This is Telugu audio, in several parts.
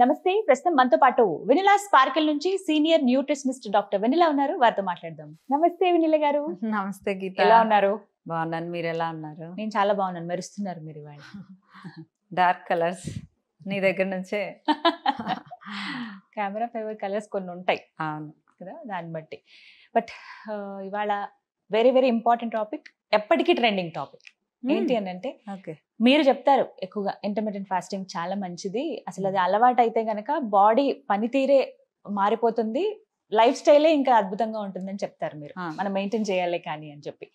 నమస్తే ప్రస్తుతం మనతో పాటు వెనిలా స్పార్కిల్ నుంచి సీనియర్ న్యూట్రిషనిస్ట్ డాక్టర్ వెనిలా ఉన్నారు వారితో మాట్లాడదాం నమస్తే వెనిల గారు నమస్తే గీత ఎలా ఉన్నారు బాగున్నాను మీరు ఎలా ఉన్నారు నేను చాలా బాగున్నాను మెరుస్తున్నారు మీరు ఇవాళ డార్క్ కలర్స్ నీ దగ్గర నుంచే కెమెరా ఫేవర్ కలర్స్ కొన్ని ఉంటాయి అవును కదా దాన్ని బట్టి బట్ ఇవాళ వెరీ వెరీ ఇంపార్టెంట్ టాపిక్ ఎప్పటికీ ట్రెండింగ్ టాపిక్ ఏంటి అని అంటే మీరు చెప్తారు ఎక్కువగా ఇంటర్మీడియట్ ఫాస్టింగ్ చాలా మంచిది అసలు అది అలవాటు అయితే గనక బాడీ పనితీరే మారిపోతుంది లైఫ్ స్టైలే ఇంకా అద్భుతంగా ఉంటుందని చెప్తారు మీరు మనం మెయింటైన్ చేయాలి కానీ అని చెప్పి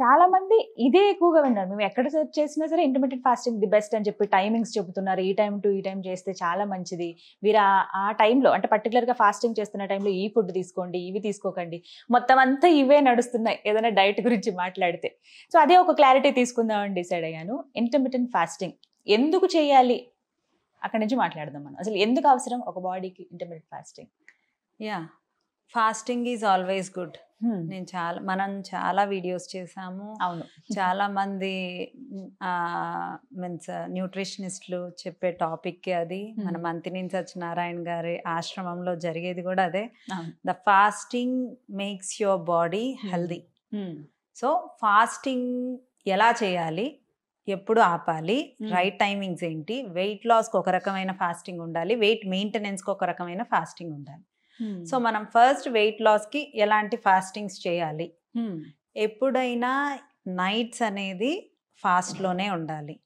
చాలా మంది ఇదే ఎక్కువగా విన్నారు మేము ఎక్కడ సెర్చ్ చేసినా సరే ఇంటర్మీడియట్ ఫాస్టింగ్ ది బెస్ట్ అని చెప్పి టైమింగ్స్ చెబుతున్నారు ఈ టైం టు ఈ టైం చేస్తే చాలా మంచిది మీరు ఆ టైంలో అంటే పర్టికులర్గా ఫాస్టింగ్ చేస్తున్న టైంలో ఈ ఫుడ్ తీసుకోండి ఇవి తీసుకోకండి మొత్తం అంతా ఇవే నడుస్తున్నాయి ఏదైనా డైట్ గురించి మాట్లాడితే సో అదే ఒక క్లారిటీ తీసుకుందామని డిసైడ్ అయ్యాను ఇంటర్మీడియట్ ఫాస్టింగ్ ఎందుకు చేయాలి అక్కడి నుంచి మాట్లాడదాం మనం అసలు ఎందుకు అవసరం ఒక బాడీకి intermediate fasting yeah fasting is always good నేను చాలా మనం చాలా వీడియోస్ చేసాము అవును చాలా మంది మీన్స్ న్యూట్రిషనిస్ట్లు చెప్పే టాపిక్ అది మన నుంచి సత్యనారాయణ గారి ఆశ్రమంలో జరిగేది కూడా అదే the fasting makes your body healthy so fasting ఎలా చేయాలి ఎప్పుడు ఆపాలి రైట్ టైమింగ్స్ ఏంటి వెయిట్ లాస్కి ఒక రకమైన ఫాస్టింగ్ ఉండాలి వెయిట్ మెయింటెనెన్స్కి ఒక రకమైన ఫాస్టింగ్ ఉండాలి సో మనం ఫస్ట్ వెయిట్ లాస్కి ఎలాంటి ఫాస్టింగ్స్ చేయాలి ఎప్పుడైనా నైట్స్ అనేది ఫాస్ట్లోనే ఉండాలి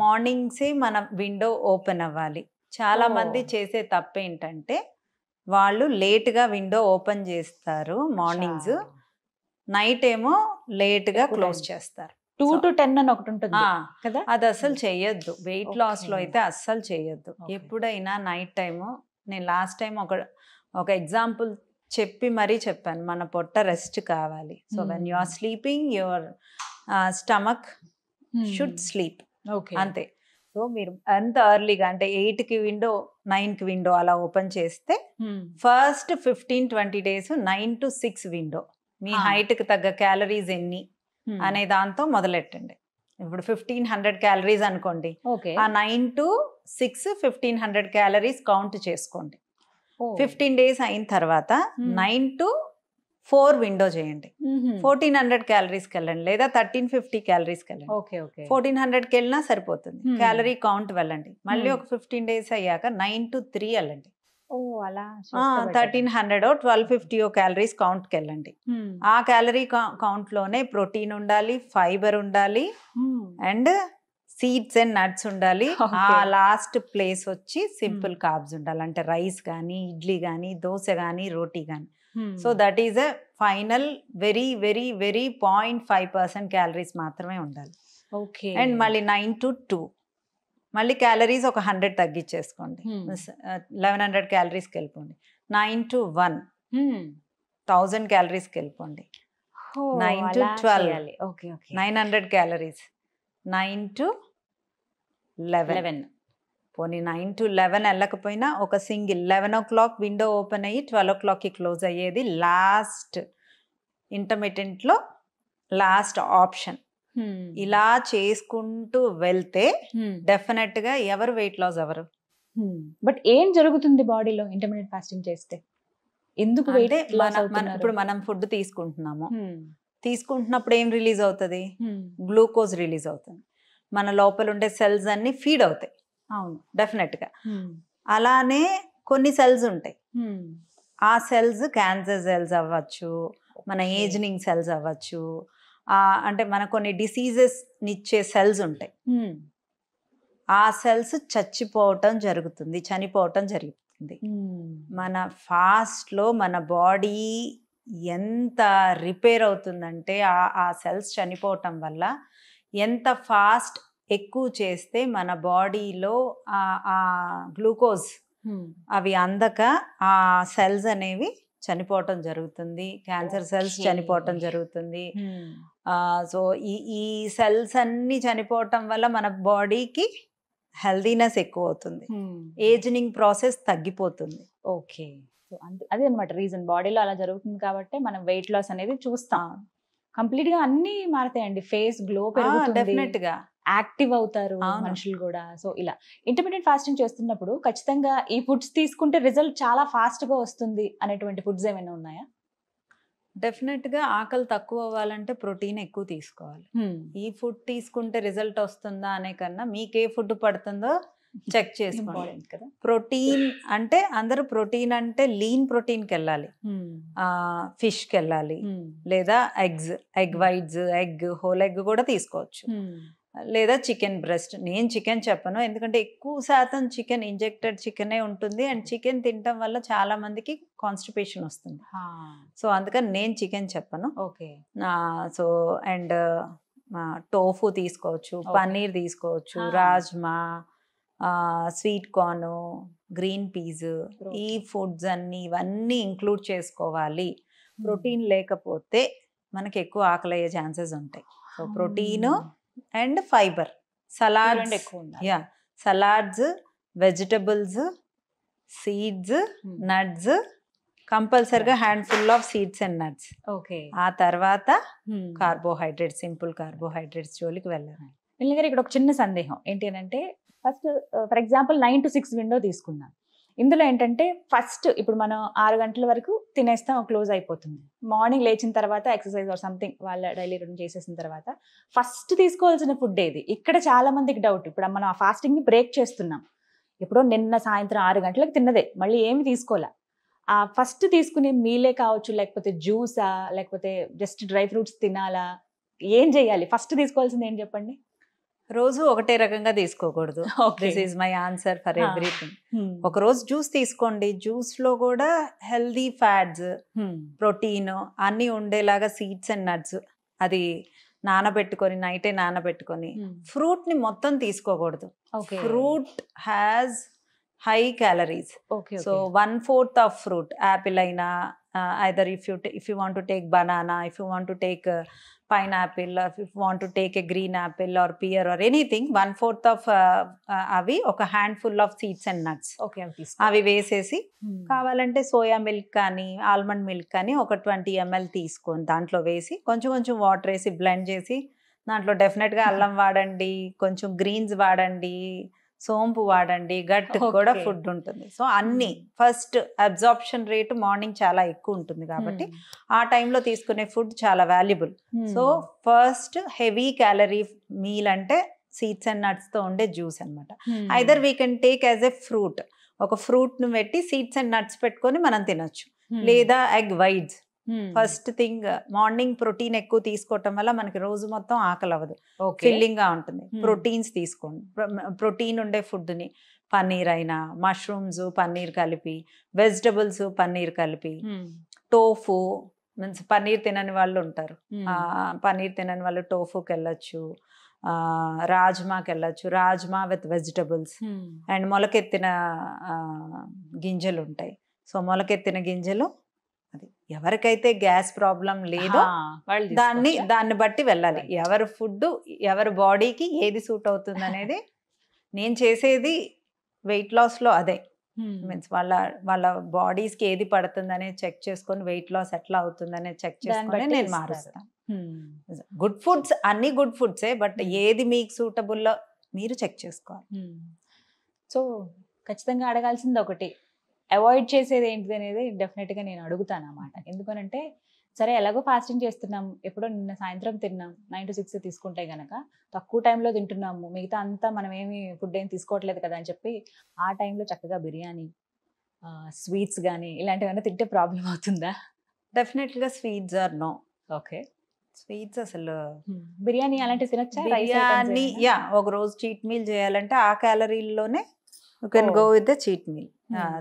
మార్నింగ్సే మన విండో ఓపెన్ అవ్వాలి చాలా మంది చేసే తప్పేంటంటే వాళ్ళు లేట్గా విండో ఓపెన్ చేస్తారు మార్నింగ్స్ నైట్ ఏమో లేట్గా క్లోజ్ చేస్తారు టూ టు టెన్ అని ఒకటి ఉంటుంది కదా అది అసలు చేయొద్దు వెయిట్ లాస్లో అయితే అస్సలు చేయొద్దు ఎప్పుడైనా నైట్ టైము నేను లాస్ట్ టైం ఒక ఒక ఎగ్జాంపుల్ చెప్పి మరీ చెప్పాను మన పొట్ట రెస్ట్ కావాలి so when you are sleeping your stomach should sleep అంతే సో మీరు ఎంత అర్లీగా అంటే ఎయిట్ కి విండో నైన్ కి విండో అలా ఓపెన్ చేస్తే first fifteen twenty days nine to six window మీ హైట్ ah. కి తగ్గ క్యాలరీస్ ఎన్ని hmm. అనే దాంతో మొదలెట్టండి ఇప్పుడు ఫిఫ్టీన్ హండ్రెడ్ క్యాలరీస్ అనుకోండి ఆ nine to six fifteen hundred calories count చేసుకోండి ఫిఫ్టీన్ డేస్ అయిన తర్వాత hmm. Nine to four window చేయండి ఫోర్టీన్ హండ్రెడ్ క్యాలరీస్కి వెళ్ళండి లేదా థర్టీన్ ఫిఫ్టీ క్యాలరీస్కి వెళ్ళండి ఫోర్టీన్ హండ్రెడ్కి వెళ్ళినా సరిపోతుంది hmm. క్యాలరీ కౌంట్ వెళ్ళండి మళ్ళీ hmm. ఒక ఫిఫ్టీన్ డేస్ అయ్యాక నైన్ టు త్రీ వెళ్ళండి thirteen hundred twelve fifty calories కి వెళ్ళండి ఆ క్యాలరీ కౌంట్లోనే ప్రోటీన్ ఉండాలి ఫైబర్ ఉండాలి అండ్ సీడ్స్ అండ్ నట్స్ ఉండాలి ఆ లాస్ట్ ప్లేస్ వచ్చి సింపుల్ కాబ్స్ ఉండాలి అంటే రైస్ కానీ ఇడ్లీ కానీ దోశ కానీ రోటీ కానీ so that is a final very very very point five percent calories మాత్రమే ఉండాలి ఓకే అండ్ మళ్ళీ నైన్ టు టూ మళ్ళీ క్యాలరీస్ ఒక హండ్రెడ్ తగ్గించేసుకోండి లెవెన్ హండ్రెడ్ క్యాలరీస్కి వెళ్ళిపోండి నైన్ టు వన్ థౌజండ్ క్యాలరీస్కి వెళ్ళిపోండి nine to twelve nine hundred calories nine to eleven eleven పోనీ నైన్ టు లెవెన్ వెళ్ళకపోయినా ఒక single eleven o'clock window open అయ్యి ట్వెల్వ్ ఓ క్లాక్కి క్లోజ్ అయ్యేది లాస్ట్ ఇంటర్మీడియంట్లో లాస్ట్ ఆప్షన్ hmm. ఇలా చేసుకుంటూ వెళ్తే hmm. డెఫినెట్గా ఎవరు వెయిట్ లాస్ ఎవరు బట్ hmm. ఏం జరుగుతుంది బాడీలో ఇంటర్మీడియట్ ఫాస్టింగ్ చేస్తే ఎందుకు అంటే ఇప్పుడు మనం ఫుడ్ తీసుకుంటున్నాము తీసుకుంటున్నప్పుడు ఏం రిలీజ్ అవుతుంది గ్లూకోజ్ రిలీజ్ అవుతుంది మన లోపల ఉండే సెల్స్ అన్ని ఫీడ్ అవుతాయి అవును డెఫినెట్గా అలానే కొన్ని సెల్స్ ఉంటాయి ఆ సెల్స్ క్యాన్సర్ సెల్స్ అవ్వచ్చు మన ఏజ్నింగ్ సెల్స్ అవ్వచ్చు అంటే మన కొన్ని డిసీజెస్ నిచ్చే సెల్స్ ఉంటాయి ఆ సెల్స్ చచ్చిపోవటం జరుగుతుంది చనిపోవటం జరుగుతుంది మన ఫాస్ట్లో మన బాడీ ఎంత రిపేర్ అవుతుందంటే ఆ సెల్స్ చనిపోవటం వల్ల ఎంత ఫాస్ట్ ఎక్కువ చేస్తే మన బాడీలో ఆ గ్లూకోజ్ అవి అందక ఆ సెల్స్ అనేవి చనిపోవటం జరుగుతుంది క్యాన్సర్ సెల్స్ చనిపోవటం జరుగుతుంది సో ఈ ఈ సెల్స్ అన్ని చనిపోవటం వల్ల మన బాడీకి హెల్దీనెస్ ఎక్కువ అవుతుంది ఏజ్నింగ్ ప్రాసెస్ తగ్గిపోతుంది ఓకే సో అదే అనమాట రీజన్ బాడీలో అలా జరుగుతుంది కాబట్టి మనం వెయిట్ లాస్ అనేది చూస్తాం కంప్లీట్ గా అన్ని మారతాయండి ఫేస్ గ్లో డెఫినెట్ గా యాక్టివ్ అవుతారు మనుషులు కూడా సో ఇలా ఇంటర్మీడియట్ ఫాస్టింగ్ చేస్తున్నప్పుడు ఖచ్చితంగా ఈ ఫుడ్స్ తీసుకుంటే రిజల్ట్ చాలా ఫాస్ట్ గా వస్తుంది అనేటువంటి ఫుడ్స్ ఏమైనా ఉన్నాయా డెఫినెట్ గా ఆకలి తక్కువ అవ్వాలంటే ప్రోటీన్ ఎక్కువ తీసుకోవాలి ఈ ఫుడ్ తీసుకుంటే రిజల్ట్ వస్తుందా అనే కన్నా మీకు ఏ ఫుడ్ పడుతుందో చెక్ చేసుకోండి ప్రోటీన్ అంటే అందరూ ప్రోటీన్ అంటే లీన్ ప్రోటీన్ వెళ్ళాలి ఫిష్ వెళ్ళాలి లేదా eggs egg whites egg whole egg కూడా తీసుకోవచ్చు లేదా చికెన్ బ్రెస్ట్ నేను చికెన్ చెప్పను ఎందుకంటే ఎక్కువ శాతం చికెన్ ఇంజెక్టెడ్ చికెనే ఉంటుంది అండ్ చికెన్ తినటం వల్ల చాలా మందికి కాన్స్టిపేషన్ వస్తుంది సో అందుకని నేను చికెన్ చెప్పను ఓకే సో అండ్ టోఫు తీసుకోవచ్చు పన్నీర్ తీసుకోవచ్చు rajma sweet corn green peas ఈ ఫుడ్స్ అన్ని ఇవన్నీ ఇంక్లూడ్ చేసుకోవాలి ప్రోటీన్ లేకపోతే మనకి ఎక్కువ ఆకలి అయ్యే ఛాన్సెస్ ఉంటాయి so protein and fibre salad ఎక్కువ యా సలాడ్స్ వెజిటబుల్స్ సీడ్స్ నట్స్ కంపల్సరిగా handful of seeds and nuts okay ఆ తర్వాత కార్బోహైడ్రేట్స్ సింపుల్ కార్బోహైడ్రేట్స్ జోలికి వెళ్ళాలి గారు ఇక్కడ ఒక చిన్న సందేహం ఏంటి అంటే first for example nine to six window తీసుకుందాం ఇందులో ఏంటంటే ఫస్ట్ ఇప్పుడు మనం ఆరు గంటల వరకు తినేస్తాం క్లోజ్ అయిపోతుంది మార్నింగ్ లేచిన తర్వాత ఎక్సర్సైజ్ ఆర్ సంథింగ్ వాళ్ళ డైలీ రొటీన్ చేసేసిన తర్వాత ఫస్ట్ తీసుకోవాల్సిన ఫుడ్ ఏది ఇక్కడ చాలా మందికి డౌట్ ఇప్పుడు మనం ఆ ఫాస్టింగ్ని బ్రేక్ చేస్తున్నాం ఎప్పుడో నిన్న సాయంత్రం ఆరు గంటలకు తిన్నదే మళ్ళీ ఏమి తీసుకోలే ఆ ఫస్ట్ తీసుకునే మీలే కావచ్చు లేకపోతే జ్యూసా లేకపోతే జస్ట్ డ్రై ఫ్రూట్స్ తినాలా ఏం చేయాలి ఫస్ట్ తీసుకోవాల్సింది ఏం చెప్పండి రోజు ఒకటే రకంగా తీసుకోకూడదు this is my answer for everything ఒక రోజు జ్యూస్ తీసుకోండి జ్యూస్ లో కూడా హెల్దీ ఫ్యాట్స్ hmm. ప్రోటీన్ అన్ని ఉండేలాగా సీడ్స్ అండ్ నట్స్ అది నానబెట్టుకొని నైటే నానబెట్టుకొని hmm. ఫ్రూట్ ని మొత్తం తీసుకోకూడదు fruit has high calories so one fourth of fruit apple అయినా either if you you if you want take banana if if want to take take uh, pineapple if want to take a green apple or pear or anything one fourth of అవి ఒక handful of seeds and nuts okay అవి వేసేసి hmm. కావాలంటే సోయా మిల్క్ కానీ ఆల్మండ్ మిల్క్ కానీ ఒక ట్వంటీ ఎంఎల్ తీసుకొని దాంట్లో వేసి కొంచెం కొంచెం వాటర్ వేసి బ్లెండ్ చేసి దాంట్లో డెఫినెట్గా అల్లం వాడండి కొంచెం గ్రీన్స్ వాడండి సోంపు వాడండి గట్ కూడా ఫుడ్ ఉంటుంది సో అన్ని ఫస్ట్ అబ్జార్ప్షన్ రేటు మార్నింగ్ చాలా ఎక్కువ ఉంటుంది కాబట్టి ఆ టైంలో తీసుకునే ఫుడ్ చాలా valuable so first heavy calorie meal అంటే సీడ్స్ అండ్ నట్స్ తో ఉండే జ్యూస్ అనమాట either we can take as a fruit ఒక ఫ్రూట్ ను పెట్టి సీడ్స్ అండ్ నట్స్ పెట్టుకొని మనం తినొచ్చు లేదా egg whites first thing morning protein ఎక్కువ తీసుకోవటం వల్ల మనకి రోజు మొత్తం ఆకలి అవ్వదు ఫిల్లింగ్ గా ఉంటుంది ప్రోటీన్స్ తీసుకోండి ప్రోటీన్ ఉండే ఫుడ్ ని పన్నీర్ అయినా మష్రూమ్స్ పన్నీర్ కలిపి వెజిటబుల్స్ పన్నీర్ కలిపి టోఫు మీన్స్ పన్నీర్ తినని వాళ్ళు ఉంటారు పన్నీర్ తినని వాళ్ళు టోఫుకి వెళ్ళొచ్చు రాజ్మాకి వెళ్ళొచ్చు రాజ్మా విత్ వెజిటబుల్స్ అండ్ మొలకెత్తిన గింజలు ఉంటాయి సో మొలకెత్తిన గింజలు అది ఎవరికైతే గ్యాస్ ప్రాబ్లం లేదో దాన్ని దాన్ని బట్టి వెళ్ళాలి ఎవరి ఫుడ్ ఎవరి బాడీకి ఏది సూట్ అవుతుంది అనేది నేను చేసేది వెయిట్ లాస్లో అదే మీన్స్ hmm. వాళ్ళ వాళ్ళ బాడీస్కి ఏది పడుతుందనే చెక్ చేసుకొని వెయిట్ లాస్ ఎట్లా అవుతుందనే చెక్ చేసుకొని నేను మారుస్తాను గుడ్ ఫుడ్స్ అన్ని గుడ్ ఫుడ్సే బట్ ఏది మీకు సూటబుల్లో మీరు చెక్ చేసుకోవాలి సో hmm. ఖచ్చితంగా అడగాల్సింది ఒకటి అవాయిడ్ చేసేది ఏంటిది అనేది డెఫినెట్గా నేను అడుగుతాను అన్నమాట ఎందుకనంటే సరే ఎలాగో ఫాస్టింగ్ చేస్తున్నాం ఎప్పుడో నిన్న సాయంత్రం తిన్నాం నైన్ టు సిక్స్ తీసుకుంటే గనక తక్కువ టైంలో తింటున్నాము మిగతా అంతా మనం ఏమి ఫుడ్ ఏం తీసుకోవట్లేదు కదా అని చెప్పి ఆ టైంలో చక్కగా బిర్యానీ స్వీట్స్ కానీ ఇలాంటివన్నీ తింటే ప్రాబ్లం అవుతుందా డెఫినెట్గా sweets or no okay sweets అసలు hmm. బిర్యానీ అలాంటివి తినచ్చా బిర్యానీ యా ఒక రోజు చీట్ మీల్ చేయాలంటే ఆ క్యాలరీల్లోనే you can go with the cheat meal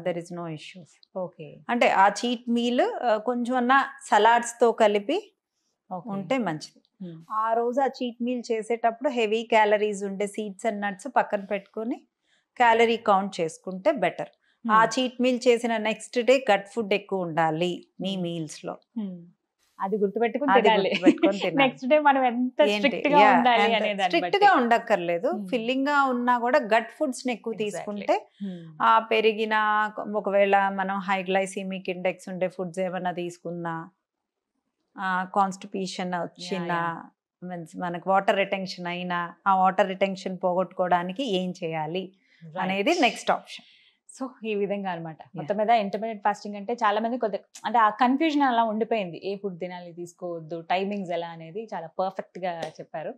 there is no issues okay అంటే ఆ చీట్ మీల్ కొంచెం సలాడ్స్ తో కలిపి ఉంటే మంచిది ఆ రోజు ఆ చీట్ మీల్ చేసేటప్పుడు హెవీ క్యాలరీస్ ఉండే సీడ్స్ అండ్ నట్స్ పక్కన పెట్టుకొని క్యాలరీ కౌంట్ చేసుకుంటే బెటర్ ఆ చీట్ మీల్ చేసిన నెక్స్ట్ డే గట్ ఫుడ్ ఎక్కువ ఉండాలి మీ మీల్స్లో అది గుర్తుపెట్టుకుని నెక్స్ట్ డే మనం ఎంత స్ట్రిక్ట్ గా ఉండాలి స్ట్రిక్ట్ గా ఉండక్కర్లేదు ఫిల్లింగ్ hmm. గా ఉన్నా కూడా గట్ ఫుడ్స్ ని ఎక్కువ తీసుకుంటే hmm. ఆ పెరిగిన ఒకవేళ మనం హై గ్లైసీమిక్ ఇండెక్స్ ఉండే ఫుడ్స్ ఏమన్నా తీసుకున్నా కాన్స్టిపేషన్ వచ్చిన మీన్స్ మనకు వాటర్ రిటెన్షన్ అయినా ఆ వాటర్ రిటెన్షన్ పోగొట్టుకోవడానికి ఏం చేయాలి అనేది నెక్స్ట్ ఆప్షన్ సో ఈ విధంగా అనమాట మొత్తం మీద ఇంటర్మీడియట్ ఫాస్టింగ్ అంటే చాలా మంది కొద్ది అంటే ఆ కన్ఫ్యూజన్ అలా ఉండిపోయింది ఏ ఫుడ్ తినాలి తీసుకోవద్దు టైమింగ్స్ ఎలా అనేది చాలా పర్ఫెక్ట్ గా చెప్పారు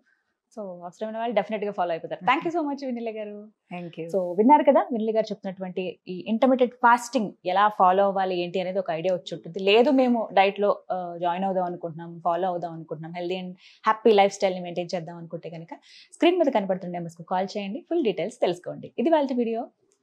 సో అవసరమైన వాళ్ళు డెఫినెట్ గా ఫాలో అయిపోతారు thank you so much Vinilli garu thank so విన్నారు కదా వినిల్లి గారు చెప్తున్నటువంటి ఈ ఇంటర్మీడియట్ ఫాస్టింగ్ ఎలా ఫాలో అవ్వాలి ఏంటి అనేది ఒక ఐడియా వచ్చి ఉంటుంది లేదు మేము డైట్ లో జాయిన్ అవుదాం అనుకుంటున్నాం ఫాలో అవుదాం అనుకుంటున్నాం healthy and happy lifestyle ని మెయింటైన్ చేద్దాం అనుకుంటే కనుక స్క్రీన్ మీద కనబడుతున్న నెంబర్స్ కు కాల్ చేయండి ఫుల్ డీటెయిల్స్ తెలుసుకోండి ఇది వాళ్ళ వీడియో